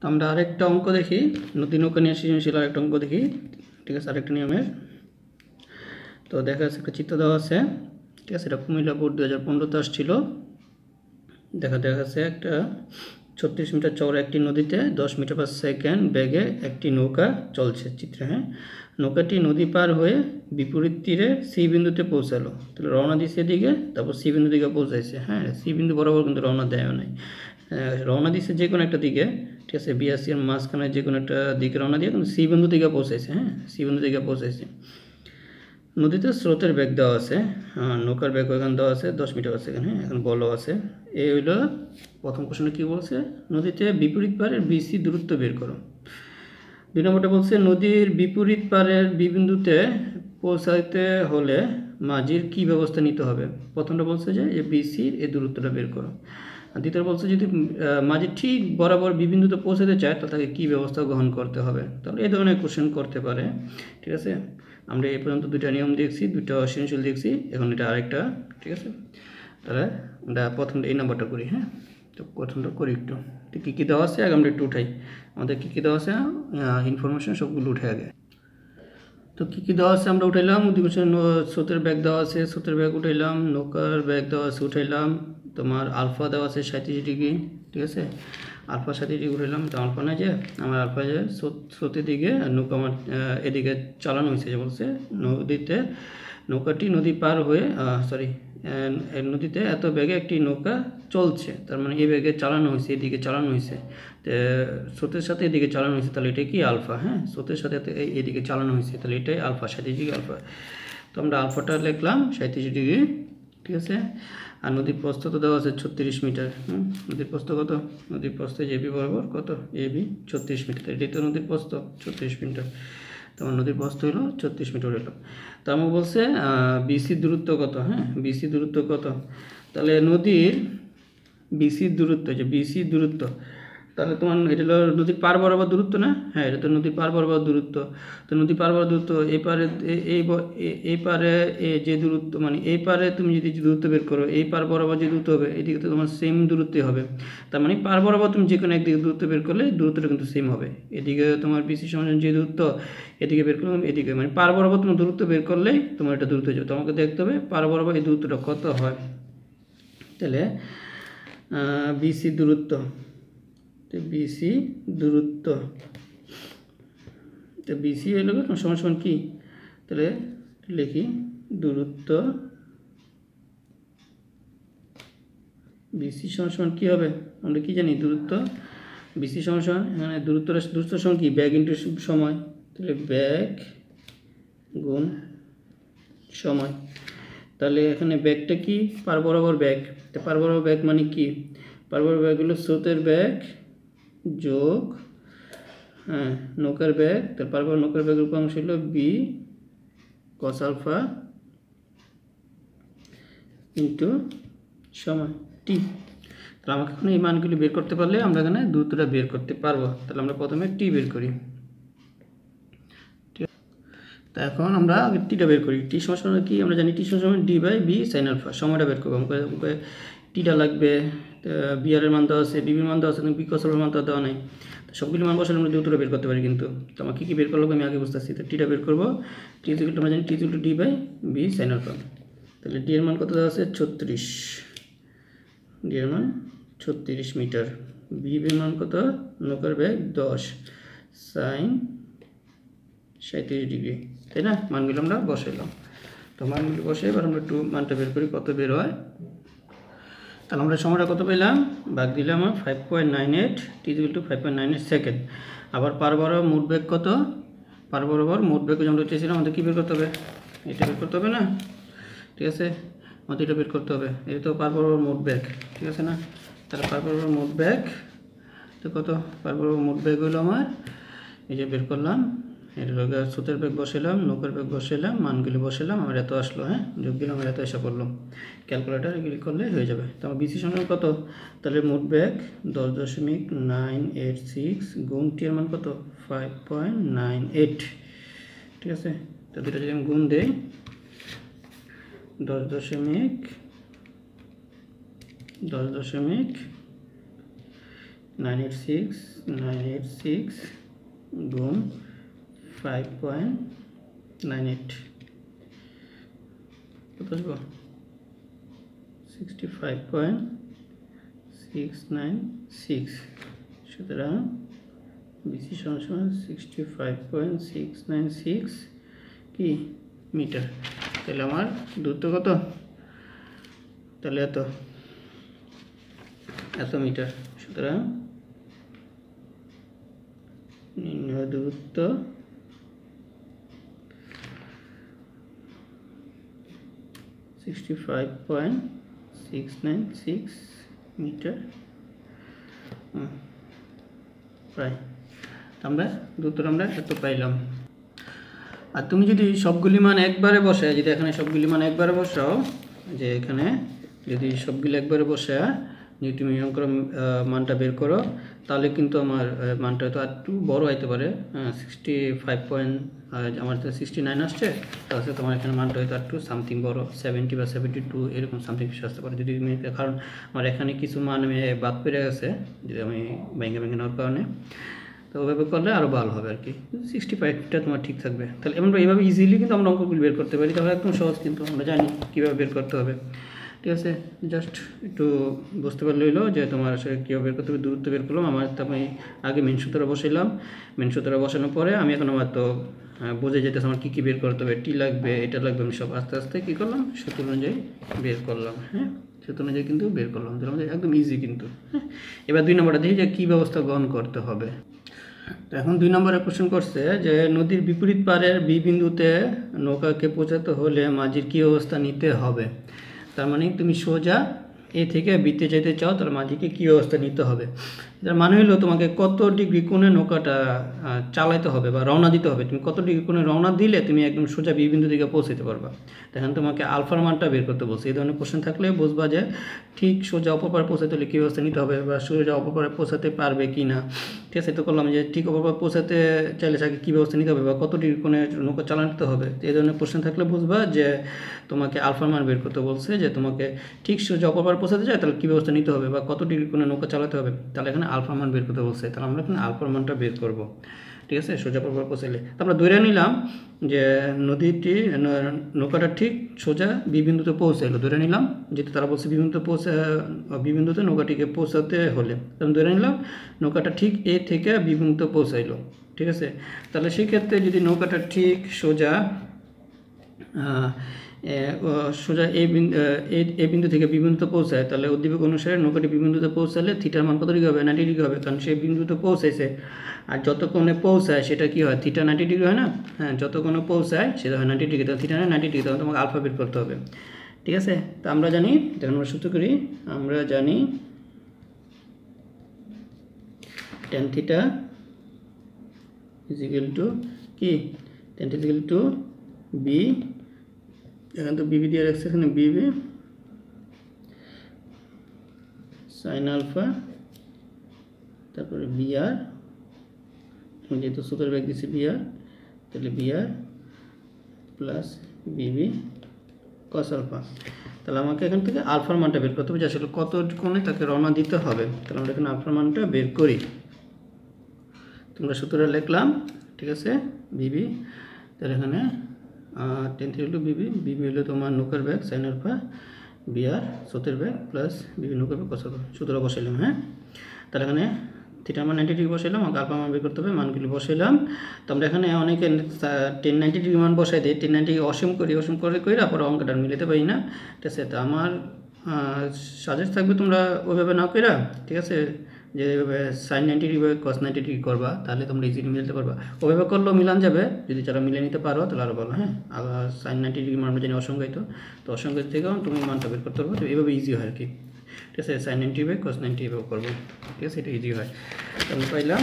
তো আমরা আরেকটা অঙ্ক দেখি নদী নৌকা নিয়ে সৃজনশীল আরেকটা অঙ্ক দেখি ঠিক আছে আরেকটা নিয়মের তো দেখা যাচ্ছে একটা চিত্র দেওয়া আছে ঠিক আছে এটা কুমিল্লা বোর্ড দু হাজার পনেরোতে আসছিল দেখা দেখা যাচ্ছে একটা ছত্রিশ মিটার চওড়া একটি নদীতে দশ মিটার পার সেকেন্ড বেগে একটি নৌকা চলছে চিত্রে হ্যাঁ নৌকাটি নদী পার হয়ে বিপরীত তীরে সি বিন্দুতে পৌঁছালো তাহলে রওনা দিয়েছে এদিকে তারপর সি বিন্দু দিকে পৌঁছাইছে হ্যাঁ সি বিন্দু বরাবর কিন্তু রওনা দেয় নাই হ্যাঁ, রওনা দিচ্ছে যে কোনো একটা দিকে ঠিক আছে বিআরসি এর মাঝখানে যে কোনো একটা দিকে রওনা দিয়ে কিন্তু সি বিন্দু পৌঁছেছে হ্যাঁ সি বিন্দু পৌঁছেছে নদীতে স্রোতের বেগ দেওয়া আছে হ্যাঁ, নৌকার বেগ ওখানে দেওয়া আছে দশ মিটার আছে এখানে হ্যাঁ, এখন বলও আছে এই হইল প্রথম কোশ্চনে কী বলছে নদীতে বিপরীত পারের বিসি দূরত্ব বের করো দুই নম্বরটা বলছে নদীর বিপরীত পারের বিবিন্দুতে পৌঁছাইতে হলে মাঝির কি ব্যবস্থা নিতে হবে প্রথমটা বলছে যে বিসির এই দূরত্বটা বের করো দ্বিতীয় বলছে যদি মাঝে ঠিক বরাবর বিভিন্নতে পৌঁছাতে চায় তো তাকে কী ব্যবস্থা গ্রহণ করতে হবে তাহলে এই ধরনের কোশ্চেন করতে পারে ঠিক আছে আমরা এই পর্যন্ত দুটা নিয়ম দেখছি দুটা অসেনশিয়াল দেখছি এখন এটা আরেকটা ঠিক আছে তাহলে আমরা প্রথমটা এই নাম্বারটা করি হ্যাঁ তো প্রথমটা করি একটু তো কী কী দেওয়া আছে আগে আমরা একটু উঠাই আমাদের কী কী দেওয়া আছে ইনফরমেশন সবগুলো উঠে আগে তো কী কী দেওয়া আছে আমরা উঠাইলাম অধিবেশন স্রোতের ব্যাগ দেওয়া আছে স্রোতের ব্যাগ উঠাইলাম নৌকার ব্যাগ দেওয়া আছে উঠাইলাম তোমার আলফা দেওয়া আছে সাঁত্রিশ ডিগ্রি ঠিক আছে আলফা সাঁত্রিশ ডিগ্রি উঠাইলাম তো আলফা নাই যে আমার আলফা যে স্রোতের দিকে আর নৌকা আমার এদিকে চালানো হয়েছে যে বলছে নদীতে নৌকাটি নদী পার হয়ে সরি নদীতে এত বেগে একটি নৌকা চলছে তার মানে এ বেগে চালানো হয়েছে এদিকে চালানো হয়েছে স্রোতের সাথে এদিকে চালানো হয়েছে তাহলে এটাই কি আলফা হ্যাঁ স্রোতের সাথে এদিকে চালানো হয়েছে তাহলে এটাই আলফা সাঁত্রিশ ডিগ্রি আলফা তো আমরা আলফাটা লিখলাম সাঁত্রিশ ডিগ্রি ঠিক আছে আর নদীর প্রস্থ তো দেওয়া আছে ছত্রিশ মিটার হুম নদীর প্রস্থ কত নদীর প্রস্থ এবি বরাবর কত এবি ছত্রিশ মিটার এটাই তো নদীর প্রস্থ ছত্রিশ মিটার তোমার নদীর প্রস্থ হলো ছত্রিশ মিটার হলো তো আমাকে বলছে বিসি দূরত্ব কত হ্যাঁ বিসি দূরত্ব কত তাহলে নদীর বিসি দূরত্ব যে বিসি দূরত্ব তাহলে তোমার এটা হলো নদীর পার বরাবর দূরত্ব না হ্যাঁ এটা তো নদীর পার বরাবর দূরত্ব তো নদীর পার বরাবর দূরত্ব এই পারে এই এই পারে যে দূরত্ব মানে এই পারে তুমি যদি দূরত্ব বের করো এই পার বরাবর যে দূরত্ব হবে এদিকে তো তোমার সেম দূরত্বই হবে তার মানে পার বরাবর তুমি যে কোনো একদিকে দূরত্ব বের করলে দূরত্বটা কিন্তু সেম হবে এদিকে তোমার বিসি সমাধান যে দূরত্ব এদিকে বের করলাম এদিকে মানে পার বরাবর তোমার দূরত্ব বের করলেই তোমার এটা দূরত্ব যাবে তোমাকে দেখতে হবে পার বরাবর এই দূরত্বটা কত হয় তাহলে বিসি দূরত্ব বিসি দূরত্ব তো বিসি হইল সমান সমান কি তাহলে লিখি দূরত্ব বিসি সমান সমান কী হবে আমরা কি জানি দূরত্ব বিসি সমান সমান এখানে দূরত্ব দূরত্ব সমান কি ব্যাগ ইন্টু সময় তাহলে ব্যাগ গুণ সময় তাহলে এখানে ব্যাগটা কি পার বরাবর ব্যাগ পার বরাবর ব্যাগ মানে কি পার বরাবর ব্যাগ হলো স্রোতের ব্যাগ যোগ হ্যাঁ নৌকার ব্যাগ তারপর নৌকার ব্যাগের উপাংশ হলো বি কস আলফা ইন্টু সময় টি তাহলে আমাকে এখন এই মানগুলি বের করতে পারলে আমরা এখানে দুটোটা বের করতে পারবো তাহলে আমরা প্রথমে টি বের করি তা এখন আমরা টিটা বের করি টি সময় কি আমরা জানি টি সময় D by B sine alpha সময়টা বের করবো আমাকে টিটা লাগবে বিহারের মান দেওয়া আছে বিবির মান দেওয়া আছে কিন্তু বিকসলের মান দেওয়া নেই তো সবগুলি মান বসালে আমরা দুটো বের করতে পারি কিন্তু তো আমার কী কী বের করলাম আমি আগে বুঝতে পারছি তো টিটা বের করবো টি টু আমরা জানি T two D by B sine alpha তাহলে ডি এর মান কত দেওয়া আছে ছত্রিশ ডি এর মান ছত্রিশ মিটার বিবির মান কত নৌকার ব্যাগ দশ সাইন সাঁত্রিশ ডিগ্রি তাই না মানগুলো আমরা বসাইলাম তো মানগুলো বসে এবার আমরা একটু মানটা বের করি কত বের হয় তাহলে আমরা সময়টা কত পেলাম ভাগ দিলে আমার ফাইভ পয়েন্ট নাইন এইট টিজিবিল two five point nine eight second আবার পার বরাবর মোট বেগ কত পার বরাবর মোট বেগ যেমন চেয়েছিলাম আমাদের কী বের করতে হবে এটা বের করতে হবে না ঠিক আছে আমাদের এটা বের করতে হবে এটা তো পার বরাবর মোট বেগ ঠিক আছে না তাহলে পার বরাবর মোট বেগ তো কত পার বরাবর মোট বেগ হলো আমার এই যে বের করলাম এটা সুতের বেগ বসাইলাম নৌকার বেগ বসাইলাম মানগুলি বসাইলাম আমার এত আসলো হ্যাঁ যোগ দিলাম আমার এত এসে করলাম ক্যালকুলেটার এগুলি করলে হয়ে যাবে তো আমার বিসি সংখ্যা কত তাহলে মোট ব্যাগ দশ দশমিক নাইন এইট সিক্স গুণ টি এর মান কত ফাইভ পয়েন্ট নাইন এইট ঠিক আছে তো দুটো যদি আমি গুণ দেই দশ দশমিক দশ দশমিক nine eight six nine eight six গুম ফাইভ পয়েন্ট নাইন এইট কত আসবো sixty five point six nine six সুতরাং বিসি সমান sixty five point six nine six কি মিটার তাহলে আমার দূরত্ব কত তাহলে এত এত মিটার সুতরাং নিম্ন দূরত্ব sixty five point six nine six metre প্রায় আমরা দুটোর আমরা এত পাইলাম আর তুমি যদি সবগুলি মান একবারে বসে যদি এখানে সবগুলি মান একবারে বসাও যে এখানে যদি সবগুলি একবারে বসে যদি তুমি এরকম করে মানটা বের করো তাহলে কিন্তু আমার মানটা হয়তো আর একটু বড়ো হইতে পারে সিক্সটি ফাইভ পয়েন্ট আমার তো সিক্সটি নাইন আসছে তাহলে তোমার এখানে মানটা হয়তো একটু সামথিং বড়ো সেভেন্টি বা সেভেন্টি টু এরকম সামথিং কিছু আসতে পারে যদি তুমি কারণ আমার এখানে কিছু মান আমি বাদ পেরে গেছে যদি আমি ব্যাঙ্গে ব্যাঙ্গে নেওয়ার কারণে তো ওইভাবে করলে আরও ভালো হবে আর কি সিক্সটি ফাইভটা তোমার ঠিক থাকবে তাহলে এমন এইভাবে ইজিলি কিন্তু আমরা অঙ্কগুলি বের করতে পারি তাহলে একদম সহজ কিন্তু আমরা জানি কীভাবে বের করতে হবে ঠিক আছে জাস্ট একটু বুঝতে পারলে হইলো যে তোমার আসলে কীভাবে বের করতে হবে দূরত্ব বের করলাম আমার তো আমি আগে মেন সূত্র বসাইলাম মেন বসানোর পরে আমি এখন আমার তো বুঝে যেতেছে আমার কী কী বের করতে হবে টি লাগবে এটা লাগবে আমি সব আস্তে আস্তে কী করলাম সেতু অনুযায়ী বের করলাম হ্যাঁ সেতু অনুযায়ী কিন্তু বের করলাম একদম ইজি কিন্তু হ্যাঁ এবার দুই নম্বরটা দেখি যে কী ব্যবস্থা গ্রহণ করতে হবে তো এখন দুই নম্বরে কোশ্চেন করছে যে নদীর বিপরীত পারের বি বিন্দুতে নৌকাকে পৌঁছাতে হলে মাঝির কী অবস্থা নিতে হবে তার মানে তুমি সোজা এ থেকে বিতে যেতে চাও তার মাঝিকে কী ব্যবস্থা নিতে হবে যার মানে হলো তোমাকে কত ডিগ্রি কোণে নৌকাটা চালাতে হবে বা রওনা দিতে হবে তুমি কত ডিগ্রি কোণে রওনা দিলে তুমি একদম সোজা বিবিন্দু দিকে পৌঁছাতে পারবা তখন তোমাকে আলফার মানটা বের করতে বলছে এই ধরনের কোশ্চেন থাকলে বুঝবা যে ঠিক সোজা অপরপারে পৌঁছাতে হলে কী ব্যবস্থা নিতে হবে বা সোজা অপরপারে পৌঁছাতে পারবে কি না ঠিক আছে তো করলাম যে ঠিক অপরপারে পৌঁছাতে চাইলে তাকে কী ব্যবস্থা নিতে হবে বা কত ডিগ্রি কোণে নৌকা চালাতে হবে এই ধরনের কোশ্চেন থাকলে বুঝবা যে তোমাকে আলফার মান বের করতে বলছে যে তোমাকে ঠিক সোজা অপরপার পোষাতে চায় তাহলে কী ব্যবস্থা নিতে হবে বা কত ডিগ্রি কোনো নৌকা চালাতে হবে তাহলে এখানে আলফার মান বের করতে বলছে তাহলে আমরা এখানে আলফার মানটা বের করব ঠিক আছে সোজা পর্ব পৌঁছালে আমরা ধরে নিলাম যে নদীটি নৌকাটা ঠিক সোজা বিবিন্দুতে পৌঁছাইলো ধরে নিলাম যেহেতু তারা বলছে বিবিন্দুতে পৌঁছে বিবিন্দুতে নৌকাটিকে পৌঁছাতে হলে তখন ধরে নিলাম নৌকাটা ঠিক এ থেকে বিবিন্দুতে পৌঁছাইলো ঠিক আছে তাহলে সেক্ষেত্রে যদি নৌকাটা ঠিক সোজা সোজা এই বিন্দু এই বিন্দু থেকে বিবিন্দুতে পৌঁছায় তাহলে উদ্দীপক অনুসারে নৌকাটি বিবিন্দুতে পৌঁছালে থিটার মান কত ডিগ্রি হবে নাইনটি ডিগ্রি হবে কারণ সেই বিন্দুতে পৌঁছাইছে আর যত কোণে পৌঁছায় সেটা কি হয় থিটা নাইনটি ডিগ্রি হয় না হ্যাঁ যত কোণে পৌঁছায় সেটা হয় নাইনটি ডিগ্রি তখন থিটা না নাইনটি ডিগ্রি তখন তোমাকে আলফা বের করতে হবে ঠিক আছে তো আমরা জানি যেটা আমরা সূত্র করি আমরা জানি টেন থিটা ইজিক্যাল টু কি টেন থিজিক্যাল টু বি এখানে তো বিবি দিয়ে রাখছে এখানে বিবি সাইন আলফা তারপরে বিআর যেহেতু সুতরাং ব্যাগ দিচ্ছি বিআর তাহলে বিআর প্লাস বিবি কস আলফা তাহলে আমাকে এখান থেকে আলফার মানটা বের করতে হবে যে আসলে কত কোণে তাকে রওনা দিতে হবে তাহলে আমরা এখানে আলফার মানটা বের করি তোমরা সুতরাং লিখলাম ঠিক আছে বিবি তাহলে এখানে টেন থ্রি হলো বিবি বিবি হলো তোমার নৌকার ব্যাগ সাইন আলফা বিআর সতের ব্যাগ প্লাস বিবি নৌকার ব্যাগ কষা সতেরো বসাইলাম হ্যাঁ তাহলে এখানে থিটা আমার নাইনটি ডিগ্রি বসাইলাম আর আলফা মান বের করতে হবে মানগুলি বসাইলাম তো আমরা এখানে অনেকে টেন নাইনটি ডিগ্রি মান বসাই দিই টেন নাইনটি অসীম করি অসীম করে করি তারপর অঙ্কটা মিলাতে পারি না ঠিক আছে তো আমার সাজেস্ট থাকবে তোমরা ওইভাবে না কইরা ঠিক আছে যে sine ninety divide cos ninety degree করবা তাহলে তোমরা ইজিলি মিলাতে পারবা ওভাবে করলেও মিলান যাবে যদি তারা মিলে নিতে পারো তাহলে আরও ভালো হ্যাঁ আবার সাইন নাইনটি ডিগ্রি মানুষ জানি অসংখ্যিত তো অসংখ্য থেকেও তুমি মানটা বের করতে পারবো তো এভাবে ইজি হয় আর কি ঠিক আছে sine ninety by cos ninety এভাবে করবো ঠিক আছে এটা ইজি হয় তাহলে পাইলাম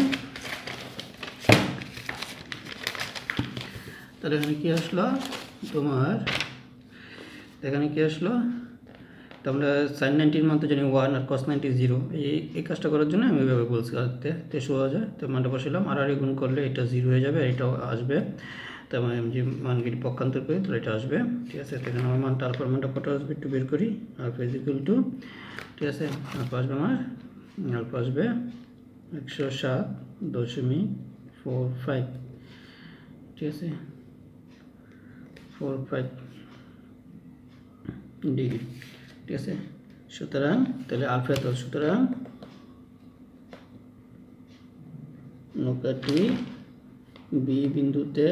তাহলে এখানে কী আসলো তোমার এখানে কী আসলো তো আমরা সাইন নাইনটির মান তো জানি ওয়ান আর কস নাইনটি জিরো এই এই কাজটা করার জন্য আমি এভাবে বলছি আসতে তেসো হাজার তো মানটা বসালাম আর আর গুণ করলে এটা জিরো হয়ে যাবে এটা আসবে তো আমি যে মানগুলি পক্ষান্তর করি তাহলে এটা আসবে ঠিক আছে তো এখানে আমার মান তারপর মানটা কত আসবে একটু বের করি আর ফিজিক্যাল টু ঠিক আছে আর আসবে আমার আর আসবে একশো সাত দশমিক ফোর ফাইভ ঠিক আছে ফোর ফাইভ ডিগ্রি ठीक है সুতরাং তাহলে আলফা টা সূত্র আর নقطه B বিন্দুতে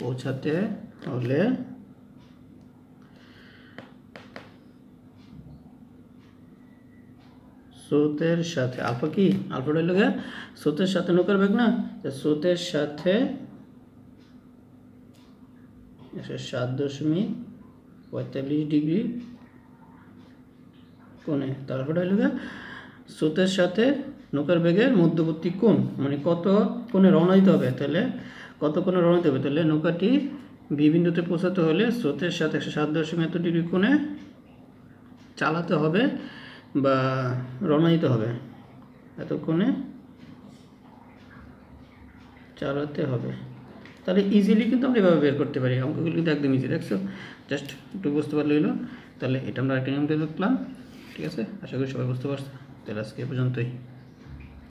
পৌঁছাতে তাহলে সূত্রের সাথে 알파 কি আলফা রইলগা সূত্রের সাথে নুকর ভাগ না সূত্রের সাথে একশো সাত দশমিক পঁয়তাল্লিশ ডিগ্রি কোণে তারপরে হলো স্রোতের সাথে নৌকার বেগের মধ্যবর্তী কোণ মানে কত কোণে রওনা দিতে হবে তাহলে কত কোণে রওনা দিতে হবে তাহলে নৌকাটি বিভিন্নতে বিন্দুতে পৌঁছাতে হলে স্রোতের সাথে একশো সাত দশমিক এত ডিগ্রি কোণে চালাতে হবে বা রওনা দিতে হবে এতক্ষণে চালাতে হবে তাহলে ইজিলি কিন্তু আমরা এভাবে বের করতে পারি অঙ্কগুলো কিন্তু একদম ইজি দেখছো জাস্ট একটু বুঝতে পারলে হইলো তাহলে এটা আমরা একটা নিয়ম দেখলাম ঠিক আছে আশা করি সবাই বুঝতে পারছো তাহলে আজকে পর্যন্তই